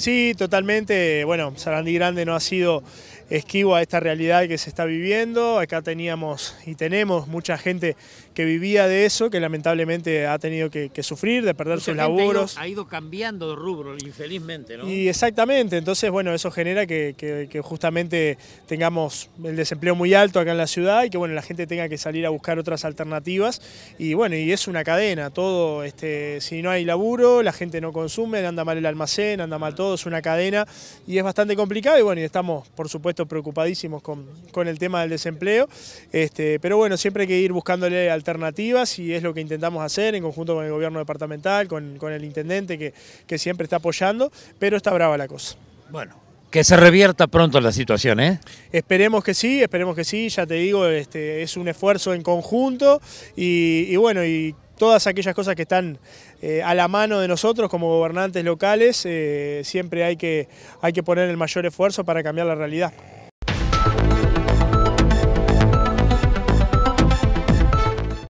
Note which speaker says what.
Speaker 1: Sí, totalmente. Bueno, Sarandí Grande no ha sido esquivo a esta realidad que se está viviendo. Acá teníamos y tenemos mucha gente que vivía de eso, que lamentablemente ha tenido que, sufrir, de perder sus laburos.
Speaker 2: Ha ido, cambiando de rubro, infelizmente, ¿no? Y
Speaker 1: exactamente, entonces, bueno, eso genera que, que, justamente tengamos el desempleo muy alto acá en la ciudad y que, bueno, la gente tenga que salir a buscar otras alternativas. Y bueno, y es una cadena, todo, este, si no hay laburo, la gente no consume, anda mal el almacén, anda mal todo, es una cadena y es bastante complicado y bueno, y estamos, por supuesto, preocupadísimos con, el tema del desempleo, este, pero bueno, siempre hay que ir buscándole alternativas y es lo que intentamos hacer en conjunto con el gobierno departamental, con, el intendente que, siempre está apoyando, pero está brava la cosa. Bueno,
Speaker 3: que se revierta pronto la situación, ¿eh?
Speaker 1: Esperemos que sí, esperemos que sí, ya te digo, este, es un esfuerzo en conjunto y bueno, y todas aquellas cosas que están eh, a la mano de nosotros como gobernantes locales, eh, siempre hay que poner el mayor esfuerzo para cambiar la realidad.